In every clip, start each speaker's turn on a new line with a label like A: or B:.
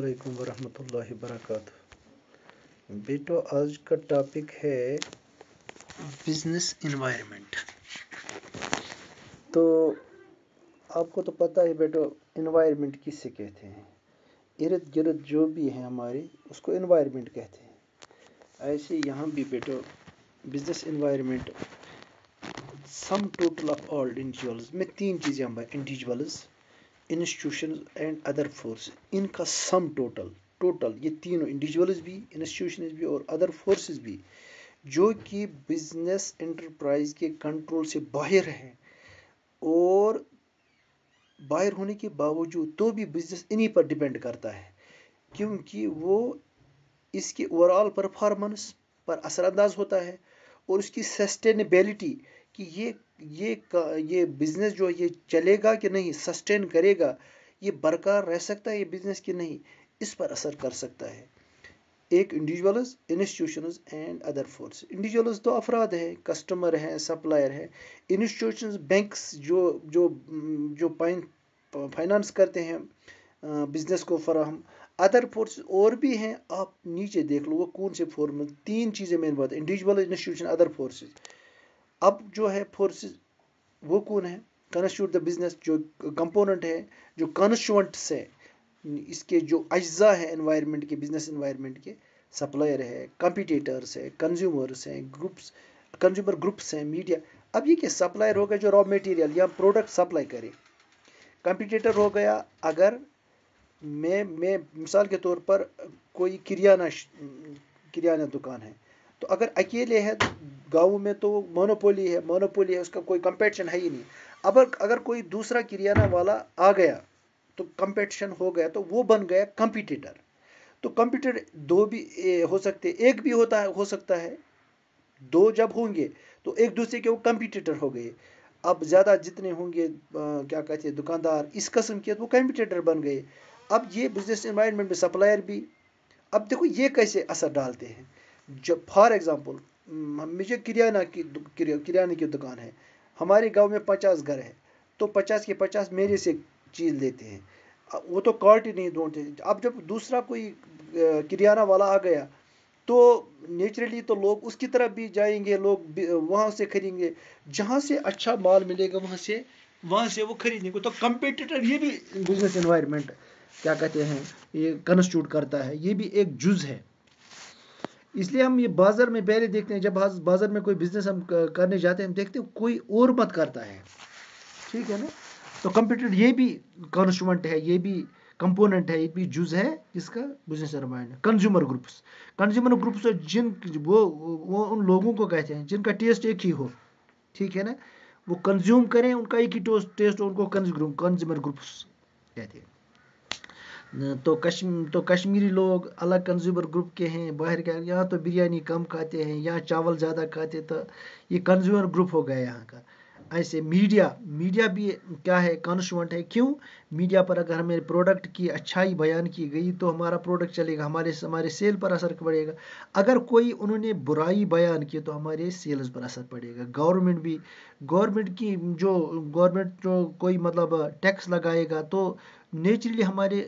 A: अल्लाम वरहमतुल्लाहि वरक बेटो आज का टॉपिक है बिजनेस इन्वायरमेंट तो आपको तो पता है बेटो इन्वायरमेंट किसे कहते हैं इर्द गिर्द जो भी है हमारे उसको इन्वायरमेंट कहते हैं ऐसे यहाँ भी बेटो business environment sum total of all individuals में तीन चीज़ें हमारे individuals institution and other force इनका सम टोटल टोटल ये तीनों इंडिविजुअल्स भी इंस्टीट्यूशन भी और अदर फोर्सेस भी जो कि बिजनेस एंटरप्राइज के कंट्रोल से बाहर हैं और बाहर होने के बावजूद तो भी बिजनेस इन्हीं पर डिपेंड करता है क्योंकि वो इसके ओवरऑल परफॉर्मेंस पर असरअंदाज होता है और उसकी सस्टेनेबिलिटी कि ये ये ये बिज़नेस जो ये चलेगा कि नहीं सस्टेन करेगा ये बरकरार रह सकता है ये बिज़नेस कि नहीं इस पर असर कर सकता है एक individuals institutions and other force individuals तो अफराद हैं कस्टमर हैं सप्लायर हैं इंस्टीट्यूशंस बैंक्स जो जो जो फाइनेंस करते हैं बिजनेस को फराहम अदर फोर्स और भी हैं आप नीचे देख लो वो कौन से फोर्स तीन चीज़ें मेन बात इंडिविजुअल इंस्टीट्यूशन अदर फोर्सेज अब जो है फोर्सेस वो कौन है कंस्टिट्यूट द बिजनेस जो कंपोनेंट है जो कॉन्स्टूंट्स है इसके जो अज्जा है इन्वायरमेंट के बिजनेस इन्वायरमेंट के सप्लायर है कंपिटेटर्स है कंज्यूमर्स हैं ग्रुप्स कंज्यूमर ग्रुप्स हैं मीडिया अब ये क्या सप्लायर हो गया जो रॉ मटेरियल या प्रोडक्ट सप्लाई करे कंपिटेटर हो गया अगर मैं मैं मिसाल के तौर पर कोई किरियाना किरियाना दुकान है तो अगर अकेले है गाँव में तो मोनोपोली है मोनोपोली है उसका कोई कंपटीशन है ही नहीं अब अगर कोई दूसरा किरियाना वाला आ गया तो कंपटीशन हो गया तो वो बन गया कंपिटिटर तो कंप्यूटर दो भी ए, हो सकते एक भी होता है हो सकता है दो जब होंगे तो एक दूसरे के वो कंपिटिटर हो गए अब ज़्यादा जितने होंगे क्या कहते हैं दुकानदार इस कस्म के तो वो कंपिटेटर बन गए अब ये बिजनेस इन्वायरमेंट में सप्लायर भी अब देखो ये कैसे असर डालते हैं जब फॉर एग्ज़ाम्पल मुझे किरियाना की किरियाने की दुकान है हमारे गांव में पचास घर है तो पचास के पचास मेरे से चीज़ लेते हैं वो तो ही नहीं ढूंढते अब जब दूसरा कोई किरियाना वाला आ गया तो नेचुरली तो लोग उसकी तरफ भी जाएंगे लोग वहाँ से खरीदेंगे जहाँ से अच्छा माल मिलेगा वहाँ से वहाँ से वो खरीदेंगे तो कंपिटिटर ये भी बिजनेस इन्वायरमेंट क्या कहते हैं ये कंस्टिट्यूट करता है ये भी एक जुज है इसलिए हम ये बाज़ार में पहले देखते हैं जब बाज़ार में कोई बिज़नेस हम करने जाते हैं हम देखते हैं कोई और मत करता है ठीक है ना तो कंप्यूटर ये भी कॉन्स्ट्रूमेंट है ये भी कंपोनेंट है ये भी जूज है इसका business environment consumer groups consumer groups जिन वो वो उन लोगों को कहते हैं जिनका टेस्ट एक ही हो ठीक है ना वो कंज्यूम करें उनका एक ही टेस्ट उनको कंज्यूमर ग्रुप्स कहते हैं तो कश्म तो कश्मीरी लोग अलग कंज्यूमर ग्रुप के हैं बाहर के यहाँ तो बिरयानी कम खाते हैं यहाँ चावल ज़्यादा खाते तो ये कंज्यूमर ग्रुप हो गया यहाँ का ऐसे मीडिया मीडिया भी क्या है कॉन्स्टेंट है क्यों मीडिया पर अगर हमें प्रोडक्ट की अच्छाई बयान की गई तो हमारा प्रोडक्ट चलेगा हमारे हमारे सेल पर असर पड़ेगा अगर कोई उन्होंने बुराई बयान की तो हमारे सेल्स पर असर पड़ेगा गवर्नमेंट भी गवर्नमेंट की जो गवर्नमेंट जो कोई मतलब टैक्स लगाएगा तो नेचुरली हमारे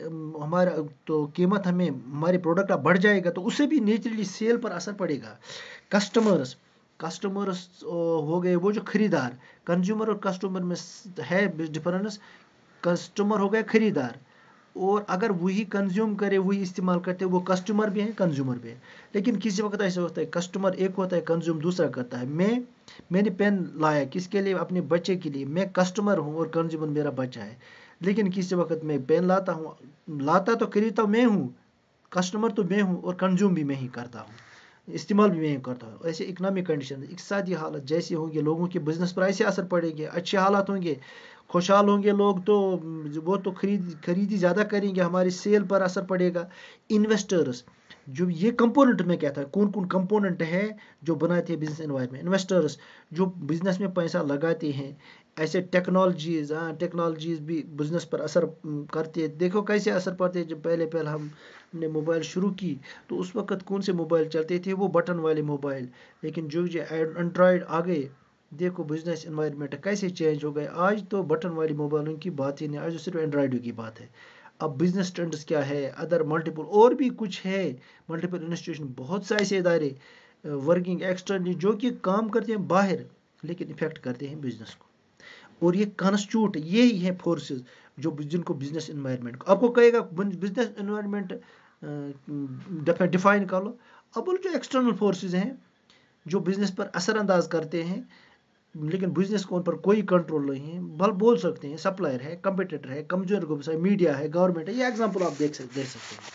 A: हमारा तो कीमत हमें हमारे प्रोडक्ट का बढ़ जाएगा तो उसे भी नेचुरली सेल पर असर पड़ेगा कस्टमर्स कस्टमर्स हो गए वो जो खरीदार कंज्यूमर और कस्टमर में है डिफरेंस कस्टमर हो गया खरीदार और अगर वही कंज्यूम करे वही इस्तेमाल करते वो कस्टमर भी हैं कंज्यूमर भी हैं लेकिन किसी वक्त ऐसा होता है कस्टमर एक होता है कंज्यूम दूसरा करता है मैं मैंने पेन लाया किसके लिए अपने बच्चे के लिए मैं कस्टमर हूँ और कंज्यूमर मेरा बच्चा है लेकिन किसी वक्त मैं पेन लाता हूँ लाता तो खरीदता मैं हूँ कस्टमर तो मैं हूँ और कंज्यूम भी मैं ही करता हूँ इस्तेमाल भी मैं ही करता हूँ ऐसे इकनॉमिक कंडीशन इकसादी हालत जैसे होंगे लोगों के बिजनेस पर ऐसे असर पड़ेंगे अच्छे हालात होंगे खुशहाल होंगे लोग तो वो तो खरीद खरीदी ज़्यादा करेंगे हमारी सेल पर असर पड़ेगा इन्वेस्टर्स जो ये कंपोनेंट में क्या था कौन कौन कंपोनेंट है जो बनाते हैं बिजनेस इन्वायरमेंट इन्वेस्टर्स जो बिजनेस में पैसा लगाते हैं ऐसे टेक्नोलॉजीज हाँ टेक्नोलॉजीज भी बिजनेस पर असर करते है देखो कैसे असर पड़ते हैं जब पहले पहले हमने मोबाइल शुरू की तो उस वक्त कौन से मोबाइल चलते थे वो बटन वाले मोबाइल लेकिन जो जो एंड्रॉयड आ गए देखो बिजनेस इन्वायरमेंट कैसे चेंज हो गए आज तो बटन वाली मोबाइलों की बात ही नहीं आज तो सिर्फ एंड्रॉयडों की बात है अब बिजनेस ट्रेंड्स क्या है अदर मल्टीपल और भी कुछ है मल्टीपल इंस्टीट्यूशन बहुत से ऐसे इदारे वर्किंग एक्सटर्नली जो कि काम करते हैं बाहर लेकिन इफेक्ट करते हैं बिजनेस को और ये कॉन्स्टिट्यूट यही है फोर्सेस जो जिनको बिजनेस इन्वायरमेंट को आपको कहेगा बिजनेस इन्वायरमेंट डिफाइन कर लो अब जो एक्सटर्नल फोर्सेज हैं जो बिजनेस पर असर अंदाज करते हैं लेकिन बिजनेस को उन पर कोई कंट्रोल नहीं है भल बोल सकते हैं सप्लायर है कंपिटेटर है कमजोर ग्रुप्स है मीडिया है गवर्नमेंट है ये एग्जाम्पल आप देख सकते देख सकते हैं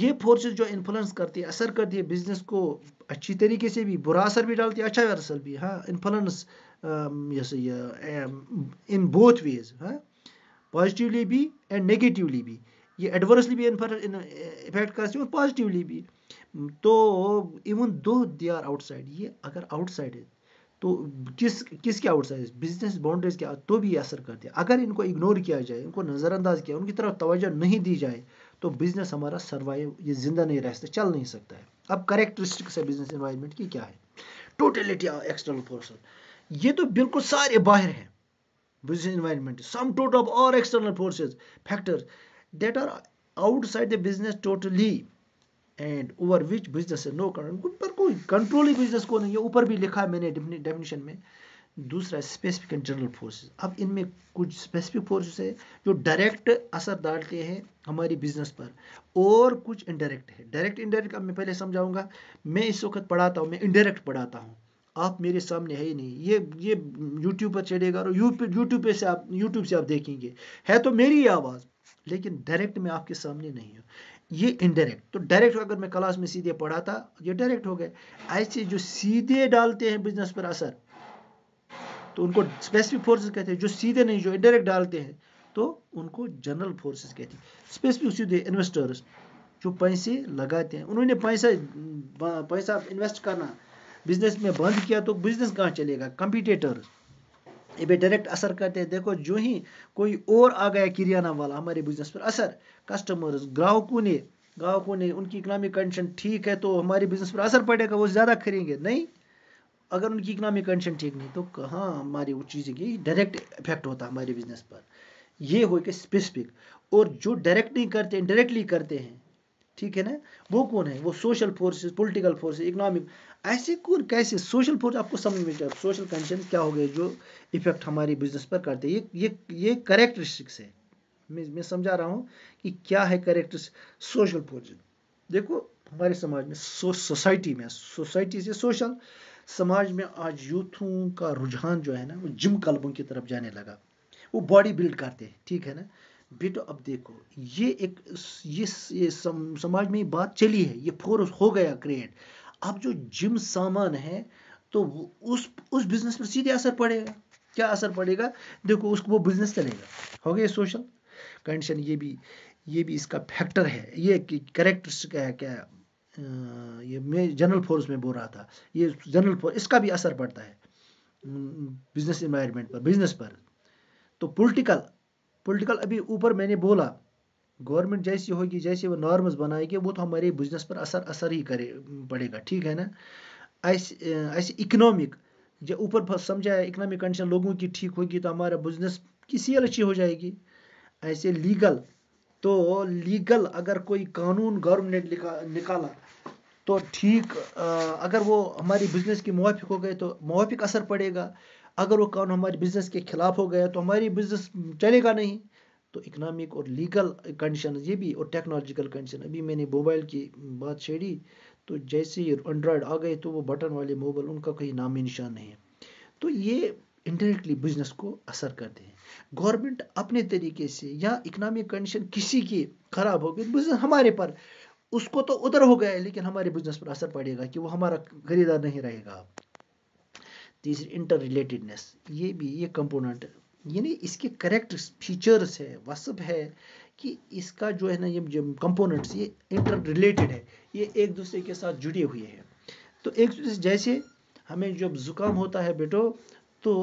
A: ये फोर्सेस जो इन्फ्लुएंस करती है असर करती है बिजनेस को अच्छी तरीके से भी बुरा असर भी डालती है अच्छा असर भी हाँ इन्फ्लुएंस जैसे इन बोथ वेज हाँ पॉजिटिवली भी एंड नेगेटिवली भी ये एडवर्सली भी इफेक्ट करती है और पॉजिटिवली भी तो even though they are outside ये अगर आउटसाइड है तो किस किसके आउटसाइज बिजनेस बाउंड्रीज के तो भी असर करते हैं अगर इनको इग्नोर किया जाए इनको नज़रअंदाज किया उनकी तरफ तोज्जो नहीं दी जाए तो बिज़नेस हमारा सर्वाइव ये ज़िंदा नहीं रह सकता चल नहीं सकता है अब करेक्टरिस्टिक्स है बिज़नेस इन्वायरमेंट की क्या है टोटलिटी एक्सटर्नल फोर्स ये तो बिल्कुल सारे बाहर हैं business environment sum total of all external forces factors that are outside the business totally and over which business no control उन पर कोई कंट्रोल ही बिजनेस को नहीं है ऊपर भी लिखा है मैंने डेफिनेशन में दूसरा स्पेसिफिक एंड जनरल फोर्सेस अब इनमें कुछ स्पेसिफिक फोर्सेस है जो डायरेक्ट असर डालते हैं हमारी बिजनेस पर और कुछ इनडायरेक्ट है डायरेक्ट इनडायरेक्ट अब मैं पहले समझाऊंगा मैं इस वक्त पढ़ाता हूँ मैं इनडायरेक्ट पढ़ाता हूँ आप मेरे सामने है ही नहीं ये ये यूट्यूब पर चढ़ेगा और यूट्यूब पे से आप यूट्यूब से आप देखेंगे है तो मेरी आवाज़ लेकिन डायरेक्ट मैं आपके सामने नहीं हूँ ये इनडायरेक्ट तो डायरेक्ट अगर मैं क्लास में सीधे पढ़ाता ये डायरेक्ट हो गए ऐसे जो सीधे डालते हैं बिजनेस पर असर तो उनको स्पेसिफिक फोर्सेस कहते हैं जो सीधे नहीं जो इनडायरेक्ट डालते हैं तो उनको जनरल फोर्सेस कहते हैं स्पेसिफिक सीधे इन्वेस्टर्स जो पैसे लगाते हैं उन्होंने पैसा पैसा इन्वेस्ट करना बिजनेस में बंद किया तो बिजनेस कहाँ चलेगा कंपिटेटर्स ये भी डायरेक्ट असर करते हैं देखो जो ही कोई और आ गया किरियाना वाला हमारे बिजनेस पर असर कस्टमर्स ग्राहकों ने ग्राहकों ने उनकी इकनॉमिक कंडीशन ठीक है तो हमारे बिजनेस पर असर पड़ेगा वो ज़्यादा खरीदेंगे नहीं अगर उनकी इकनॉमिक कंडीशन ठीक नहीं तो कहाँ हमारी वो चीज़ें की डायरेक्ट इफेक्ट होता है हमारे बिजनेस पर ये हो गया स्पेसिफिक और जो डायरेक्ट नहीं करते इनडायरेक्टली डायरेक्टली करते हैं ठीक है ना वो कौन है वो social forces political forces economic ऐसे कौन कैसे सोशल फोर्स आपको समझ में सोशल कंडीशन क्या हो गए जो इफेक्ट हमारी बिजनेस पर करते हैं ये ये ये करेक्टरिस्टिक्स है मैं मैं समझा रहा हूँ कि क्या है करेक्टर सोशल फोर्स देखो हमारे समाज में सोसाइटी में सोसाइटी से सोशल समाज में आज यूथों का रुझान जो है ना वो जिम क्लबों की तरफ जाने लगा वो बॉडी बिल्ड करते हैं ठीक है ना बेटो अब देखो ये एक ये, ये सम, समाज में बात चली है ये फोर्स हो गया क्रिएट अब जो जिम सामान है तो उस उस बिजनेस पर सीधे असर पड़ेगा क्या असर पड़ेगा देखो उसको वो बिजनेस चलेगा हो गया सोशल कंडीशन ये भी ये भी इसका फैक्टर है ये क्या है क्या ये मैं जनरल फोर्स में बोल रहा था ये जनरल फोर्स इसका भी असर पड़ता है बिजनेस इन्वायरमेंट पर बिजनेस पर तो पॉलिटिकल पॉलिटिकल अभी ऊपर मैंने बोला गवर्नमेंट जैसी होगी जैसे वो नॉर्म्स बनाएगी वो तो हमारे बिजनेस पर असर असर ही करे पड़ेगा ठीक है ना ऐसे ऐसे इकोनॉमिक जब ऊपर समझा है इकोनॉमिक कंडीशन लोगों की ठीक होगी तो हमारा बिजनेस की सील अच्छी हो जाएगी ऐसे लीगल तो लीगल अगर कोई कानून गवर्नमेंट ने निकाला तो ठीक अगर वो हमारी बिजनेस की मुआफिक हो गए तो मुआफिक असर पड़ेगा अगर वो कानून हमारे बिजनेस के खिलाफ हो गया तो हमारी बिजनेस चलेगा नहीं तो इकनॉमिक और लीगल कंडीशन ये भी और टेक्नोलॉजिकल कंडीशन अभी मैंने मोबाइल की बात छेड़ी तो जैसे ही एंड्रॉयड आ गए तो वो बटन वाले मोबाइल उनका कहीं नाम निशान नहीं है तो ये इंडायरेक्टली बिजनेस को असर करते हैं गवर्नमेंट अपने तरीके से या इकनॉमिक कंडीशन किसी की खराब हो गई बिजनेस हमारे पर उसको तो उधर हो गया लेकिन हमारे बिजनेस पर असर पड़ेगा कि वो हमारा खरीदार नहीं रहेगा तीसरी इंटर रिलेटेडनेस ये भी ये कंपोनेंट यानी इसके करेक्ट फीचर्स है वसब है कि इसका जो है ना ये कंपोनेंट्स ये इंटर रिलेटेड है ये एक दूसरे के साथ जुड़े हुए हैं तो एक दूसरे जैसे हमें जब ज़ुकाम होता है बेटो तो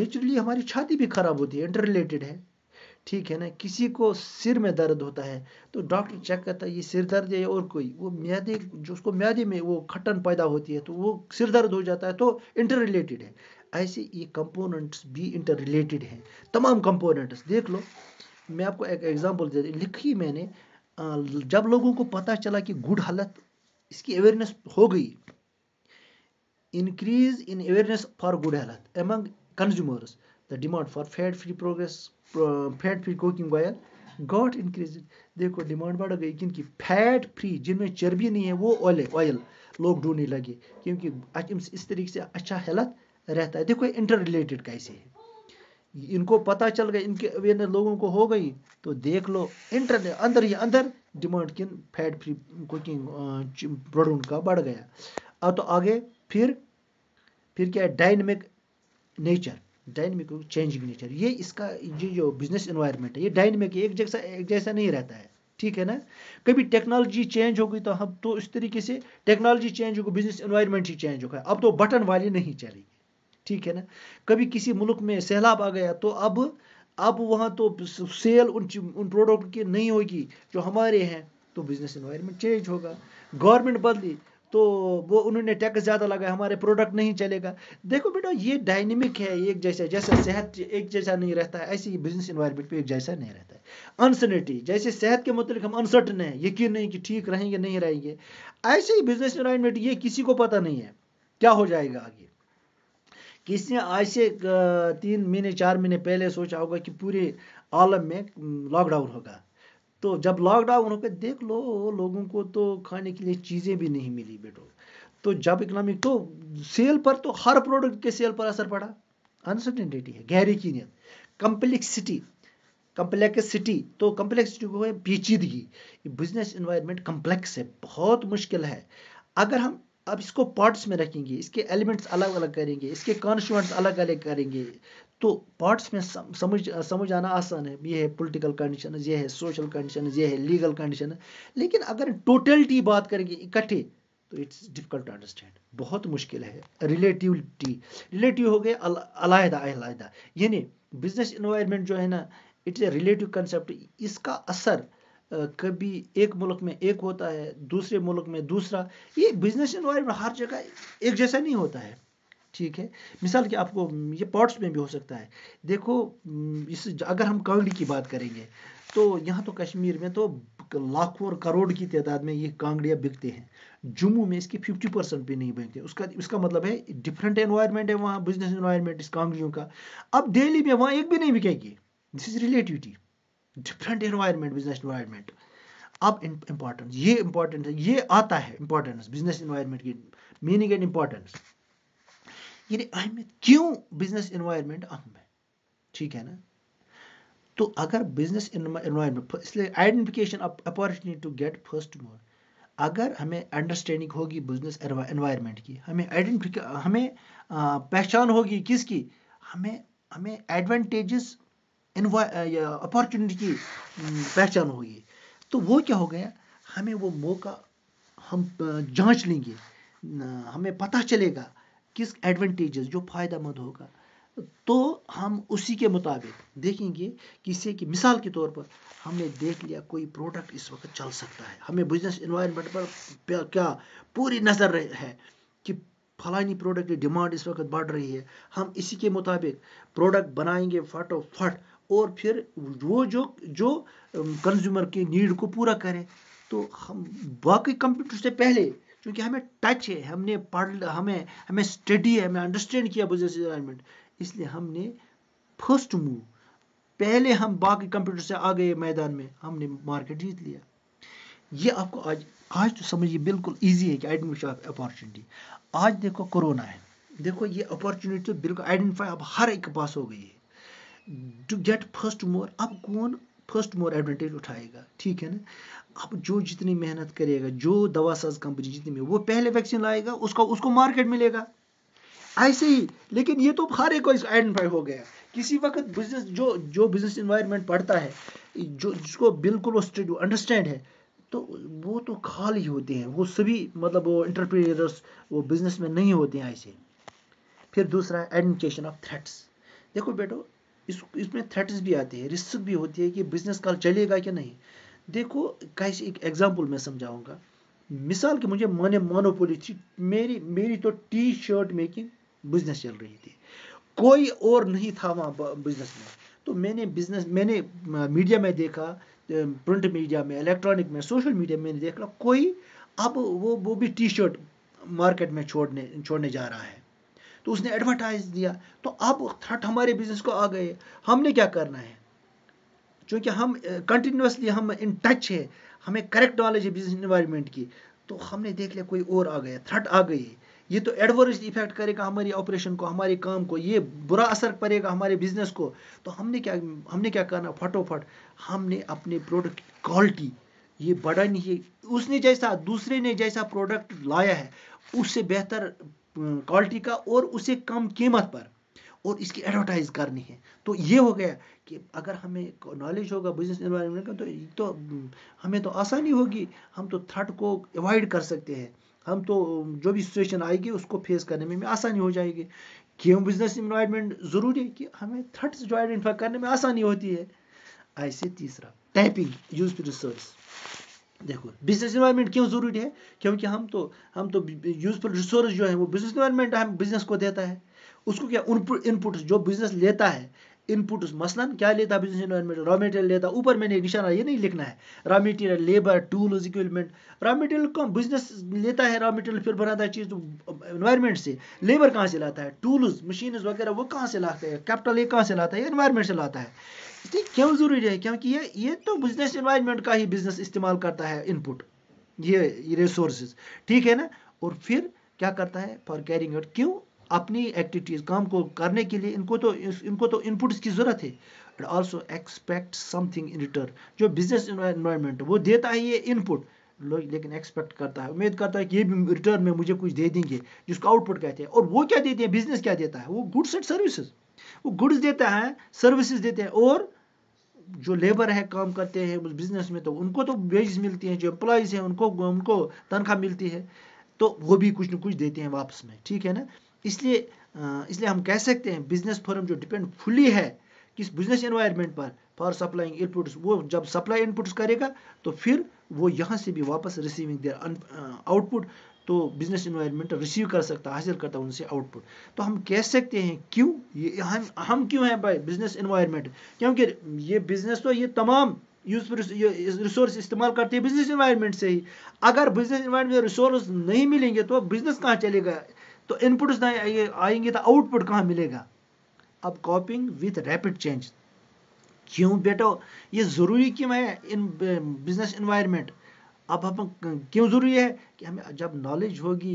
A: नेचुरली हमारी छाती भी खराब होती है इंटर रिलेटेड है ठीक है ना किसी को सिर में दर्द होता है तो डॉक्टर चेक करता है ये सिर दर्द है और कोई वो म्यादे जो उसको म्यादे में वो खटन पैदा होती है तो वो सिर दर्द हो जाता है तो इंटर रिलेटेड है ऐसे ये कंपोनेंट्स भी इंटर रिलेटेड हैं तमाम कंपोनेंट्स देख लो मैं आपको एक एग्जांपल दे लिखी मैंने जब लोगों को पता चला कि गुड हालत इसकी अवेयरनेस हो गई increase in awareness for good health among consumers the demand for fat-free progress uh, fat-free cooking oil got increase देखो डिमांड बढ़ गई क्योंकि फैट फ्री जिनमें चर्बी नहीं है वो ऑयल ऑयल लोग ढूंढने लगे क्योंकि इस तरीके से अच्छा हेल्थ रहता है देखो इंटर रिलेटेड कैसे है इनको पता चल गया इनके अवेयरनेस लोगों को हो गई तो देख लो इंटर अंदर ही अंदर डिमांड किन फैट फ्री कुकिंग प्रोडक्ट का बढ़ गया अब तो आगे फिर फिर क्या है dynamic nature dynamic changing nature ये इसका ये जो बिजनेस इन्वायरमेंट है ये डायनेमिक एक जैसा एक जैसा नहीं रहता है ठीक है ना कभी टेक्नोलॉजी चेंज हो गई तो हम तो इस तरीके से टेक्नोलॉजी चेंज होगी बिजनेस इन्वायरमेंट ही चेंज होगा अब तो बटन वाली नहीं चलेगी ठीक है ना कभी किसी मुल्क में सैलाब आ गया तो अब अब वहाँ तो सेल उन उन प्रोडक्ट की नहीं होगी जो हमारे हैं तो बिजनेस इन्वायरमेंट चेंज होगा गवर्नमेंट बदली तो वो उन्होंने टैक्स ज़्यादा लगाया हमारे प्रोडक्ट नहीं चलेगा देखो बेटा ये डायनेमिक है एक जैसा जैसा सेहत एक जैसा नहीं रहता है ऐसे ही बिजनेस इन्वायरमेंट पे एक जैसा नहीं रहता है अनसर्टिनिटी जैसे सेहत के मतलब हम अनसर्टन है यकीन नहीं कि ठीक रहेंगे नहीं रहेंगे ऐसे ही बिजनेस इन्वायरमेंट ये किसी को पता नहीं है क्या हो जाएगा आगे किसने आज से तीन महीने चार महीने पहले सोचा होगा कि पूरे आलम में लॉकडाउन होगा तो जब लॉकडाउन हो गया देख लो लोगों को तो खाने के लिए चीज़ें भी नहीं मिली बेटो तो जब इकनॉमिक तो सेल पर तो हर प्रोडक्ट के सेल पर असर पड़ा अनसर्टेनिटी है गहरी की नियत कम्प्लेक्सिटी कम्प्लेक्सिटी तो कम्प्लेक्सिटी वो है पेचीदगी बिजनेस इन्वायरमेंट कम्प्लेक्स है बहुत मुश्किल है अगर हम अब इसको पार्ट्स में रखेंगे इसके एलिमेंट्स अलग अलग करेंगे इसके कॉन्स्टिट्यूंट्स अलग अलग करेंगे तो पार्ट्स में समझ समझ आना आसान है ये है पॉलिटिकल कंडीशन ये है सोशल कंडीशन ये है लीगल कंडीशन लेकिन अगर टोटलिटी बात करेंगे इकट्ठे तो इट्स डिफिकल्ट टू अंडरस्टैंड बहुत मुश्किल है रिलेटिविटी रिलेटिव हो गए अलहदा अलहदा यानी बिजनेस इन्वायरमेंट जो है ना इट्स ए रिलेटिव कंसेप्ट इसका असर कभी एक मुल्क में एक होता है दूसरे मुल्क में दूसरा ये बिजनेस इन्वायरमेंट हर जगह एक जैसा नहीं होता है ठीक है मिसाल के आपको ये पॉट्स में भी हो सकता है देखो इस अगर हम कांगड़ी की बात करेंगे तो यहाँ तो कश्मीर में तो लाखों और करोड़ की तादाद में ये कांगड़ियाँ बिकते हैं जम्मू में इसकी 50 परसेंट भी नहीं बिकते उसका इसका मतलब है डिफरेंट एनवायरनमेंट है वहाँ बिजनेस एनवायरनमेंट इस कांगड़ियों का अब दिल्ली में वहाँ एक भी नहीं बिकेगी this is relativity different environment business environment अब इंपॉर्टेंस ये इंपॉर्टेंट है ये आता है इंपॉर्टेंस बिजनेस इन्वायरमेंट की मीनिंग एंड इंपॉर्टेंस यानी अहमियत क्यों बिजनेस इन्वायरमेंट अहम है ठीक है ना तो अगर बिजनेस इन्वायरमेंट इसलिए identification opportunity to get first more अगर हमें अंडरस्टैंडिंग होगी बिजनेस इन्वायरमेंट की हमें आइडेंटिफिकेशन हमें पहचान होगी किसकी हमें हमें एडवांटेजेस अपॉर्चुनिटी की पहचान होगी तो वो क्या हो गया हमें वो मौका हम जांच लेंगे हमें पता चलेगा किस एडवांटेजेस जो फ़ायदा मंद होगा तो हम उसी के मुताबिक देखेंगे किसी की मिसाल के तौर पर हमने देख लिया कोई प्रोडक्ट इस वक्त चल सकता है हमें बिजनेस इन्वायरमेंट पर क्या पूरी नज़र है कि फलानी प्रोडक्ट की डिमांड इस वक्त बढ़ रही है हम इसी के मुताबिक प्रोडक्ट बनाएंगे फटोफट और फिर वो जो जो कंज्यूमर um, की नीड को पूरा करें तो हम बाकी कंप्यूटर से पहले क्योंकि हमें टच है हमने पढ़ हमें हमें स्टडी है हमें अंडरस्टैंड किया बिजनेस इन्वायरमेंट इसलिए हमने फर्स्ट मूव पहले हम बाकी कंप्यूटर से आ गए मैदान में हमने मार्केट जीत लिया ये आपको आज आज तो समझिए बिल्कुल ईजी है कि आइडेंटिफाई अपॉर्चुनिटी आज देखो कोरोना है देखो ये अपॉर्चुनिटी तो बिल्कुल आइडेंटिफाई अब हर एक के पास हो गई है टू गेट फर्स्ट मोर अब कौन फर्स्ट मोर एडवांटेज उठाएगा ठीक है ना अब जो जितनी मेहनत करेगा जो दवा साज कंपनी जितनी में वो पहले वैक्सीन लाएगा उसका उसको मार्केट मिलेगा ऐसे ही लेकिन ये तो हर एक आइडेंटिफाई हो गया किसी वक्त बिजनेस जो जो बिजनेस इन्वायरमेंट पढ़ता है जो जिसको बिल्कुल वो अंडरस्टैंड है तो वो तो खाली होते हैं वो सभी मतलब वो इंटरप्रीनियर्स वो बिजनेस में नहीं होते हैं ऐसे फिर दूसरा एडमिनिस्ट्रेशन ऑफ थ्रेट्स देखो बेटो इस इसमें थ्रेट्स भी आते हैं रिस्क भी होती है कि बिजनेस कल चलेगा कि नहीं देखो कैसे एक एग्जाम्पल मैं समझाऊंगा मिसाल के मुझे माने मोनोपोली थी मेरी मेरी तो टी शर्ट मेकिंग बिजनेस चल रही थी कोई और नहीं था वहाँ बिजनेस में तो मैंने बिजनेस मैंने मीडिया में देखा प्रिंट मीडिया में इलेक्ट्रॉनिक में सोशल मीडिया में मैंने देखा कोई अब वो वो भी टी शर्ट मार्केट में छोड़ने छोड़ने जा रहा है तो उसने एडवर्टाइज दिया तो अब थ्रट हमारे बिजनेस को आ गए हमने क्या करना है चूँकि हम कंटिन्यूसली हम इन टच है हमें करेक्ट नॉलेज है बिजनेस इन्वायरमेंट की तो हमने देख लिया कोई और आ गया थ्रट आ गई ये तो एडवर्स इफेक्ट करेगा हमारी ऑपरेशन को हमारे काम को ये बुरा असर पड़ेगा हमारे बिजनेस को तो हमने क्या हमने क्या करना फटोफट हमने अपने प्रोडक्ट क्वालिटी ये बढ़ानी है उसने जैसा दूसरे ने जैसा प्रोडक्ट लाया है उससे बेहतर क्वालिटी का और उसे कम कीमत पर और इसकी एडवर्टाइज करनी है तो ये हो गया कि अगर हमें नॉलेज होगा बिजनेस इन्वायरमेंट का तो तो हमें तो आसानी होगी हम तो थ्रट को अवॉइड कर सकते हैं हम तो जो भी सिचुएशन आएगी उसको फेस करने में, आसानी हो जाएगी क्यों बिजनेस इन्वायरमेंट ज़रूरी है कि हमें थ्रट्स जो आइडेंटिफाई करने में आसानी होती है ऐसे तीसरा टाइपिंग यूज रिसोर्स देखो बिजनेस इन्वायरमेंट क्यों ज़रूरी है क्योंकि हम तो हम तो यूजफुल रिसोर्स जो है वो बिजनेस इन्वायरमेंट हम बिजनेस को देता है उसको क्या इनपुट जो बिजनेस लेता है इनपुट मसलन क्या लेता है बिजनेस इन्वायरमेंट रॉ मेटेरियल लेता ऊपर मैंने निशाना ये नहीं लिखना है raw material labour tools equipment raw material कौन बिजनेस लेता है रॉ मेटेरियल फिर बनाता है चीज़ तो इन्वायरमेंट से लेबर कहाँ से लाता है टूल्स मशीन वगैरह वो कहाँ से लाते हैं कैपिटल ये कहाँ से लाता है इन्वायरमेंट से लाता है इसलिए क्यों ज़रूरी है क्योंकि ये ये तो बिजनेस इन्वायरमेंट का ही बिजनेस इस्तेमाल करता है इनपुट ये रिसोर्सेज ठीक है ना और फिर क्या करता है फॉर कैरिंग आउट क्यों अपनी एक्टिविटीज़ काम को करने के लिए इनको तो इनको तो इनपुट्स की ज़रूरत है and also expect something in return जो बिजनेस इन्वायरमेंट वो देता है ये इनपुट लेकिन एक्सपेक्ट करता है उम्मीद करता है कि ये भी रिटर्न में मुझे कुछ दे देंगे जिसको आउटपुट कहते हैं और वो क्या देते हैं बिजनेस क्या देता है वो गुड्स एंड सर्विसेज वो गुड्स देता है सर्विसेज देते हैं और जो लेबर है काम करते हैं उस बिजनेस में तो उनको तो वेज मिलती है जो एम्प्लॉयज़ हैं उनको उनको तनख्वाह मिलती है तो वो भी कुछ ना कुछ देते हैं वापस में ठीक है ना इसलिए इसलिए हम कह सकते हैं बिजनेस फॉरम जो डिपेंड फुली है किस बिजनेस एनवायरनमेंट पर फॉर सप्लाइंग इनपुट्स वो जब सप्लाई इनपुट्स करेगा तो फिर वो यहाँ से भी वापस रिसीविंग दे आउटपुट तो बिजनेस इन्वायरमेंट रिसीव कर सकता हासिल करता उनसे आउटपुट तो हम कह सकते हैं क्यों ये हम हम क्यों हैं भाई बिजनेस इन्वायरमेंट क्योंकि ये बिजनेस तो ये तमाम यूज रिसोर्स इस्तेमाल करते हैं बिजनेस इन्वायरमेंट से ही अगर बिजनेस इन्वायरमेंट रिसोर्स नहीं मिलेंगे तो बिजनेस कहाँ चलेगा तो इनपुट ना आएंगे तो आउटपुट कहाँ मिलेगा अब कॉपिंग विथ रैपिड चेंज क्यों बेटो ये ज़रूरी क्यों है इन बिजनेस इन्वायरमेंट अब हम क्यों ज़रूरी है कि हमें जब नॉलेज होगी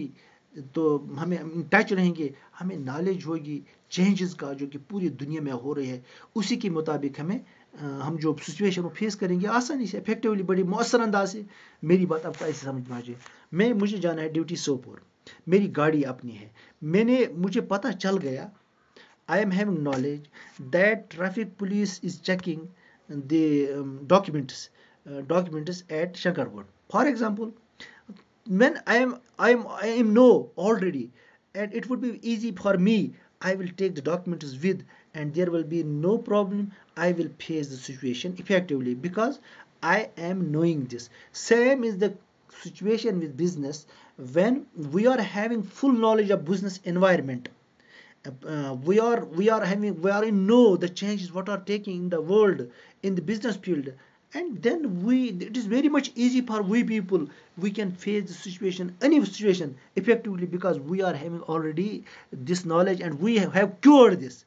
A: तो हमें टच रहेंगे हमें नॉलेज होगी चेंजेस का जो कि पूरी दुनिया में हो रही है उसी के मुताबिक हमें हम जो सिचुएशन को फेस करेंगे आसानी से इफेक्टिवली बड़ी मौसर अंदाज से मेरी बात आपको ऐसे समझ में आ जाए मैं मुझे जाना है ड्यूटी सोपोर मेरी गाड़ी अपनी है मैंने मुझे पता चल गया I am having knowledge that traffic police is checking the documents documents at शंकरवुड for example man I am I am I am no already and it would be easy for me I will take the document with and there will be no problem I will face situation effectively because I am knowing this same is the situation with business when we are having full knowledge of business environment uh, uh we are we are having we already know the changes what are taking in the world in the business field and then we it is very much easy for we people we can face the situation any situation effectively because we are having already this knowledge and we have, have cured this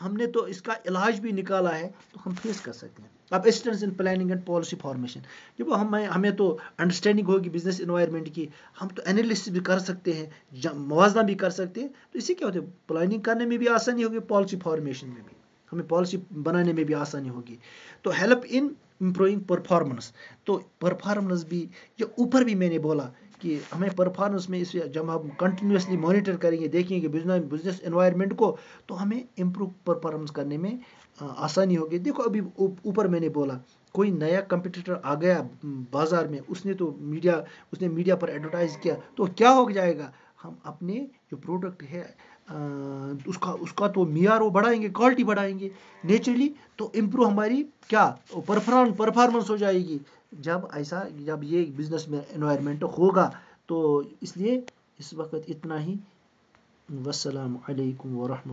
A: हमने तो इसका इलाज भी निकाला है तो हम face कर सकते हैं अब assistance in planning and policy formation जब हमें हमें तो अंडरस्टैंडिंग होगी बिजनेस इन्वायरमेंट की हम तो एनालिसिस भी कर सकते हैं मुवजना भी कर सकते हैं तो इसी क्या होते हैं प्लानिंग करने में भी आसानी होगी पॉलिसी फॉर्मेशन में भी हमें पॉलिसी बनाने में भी आसानी होगी तो हेल्प इन इम्प्रूविंग परफॉर्मेंस तो परफॉर्मेंस भी ये ऊपर भी मैंने बोला कि हमें परफॉर्मेंस में इस जब हम कंटिन्यूसली मॉनिटर करेंगे देखेंगे बिजनेस बिजनेस इन्वायरमेंट को तो हमें इम्प्रूव परफॉर्मेंस करने में आसानी होगी देखो अभी ऊपर मैंने बोला कोई नया कंपटीटर आ गया बाज़ार में उसने तो मीडिया उसने मीडिया पर एडवर्टाइज़ किया तो क्या हो जाएगा हम अपने जो प्रोडक्ट है आ, उसका उसका तो मीआर वो बढ़ाएंगे क्वालिटी बढ़ाएंगे नेचुरली तो इम्प्रूव हमारी क्या परफॉर्म परफॉर्मेंस हो जाएगी जब ऐसा जब ये बिज़नेस में इन्वायरमेंट होगा तो इसलिए इस वक्त इतना ही वसलम वरहमल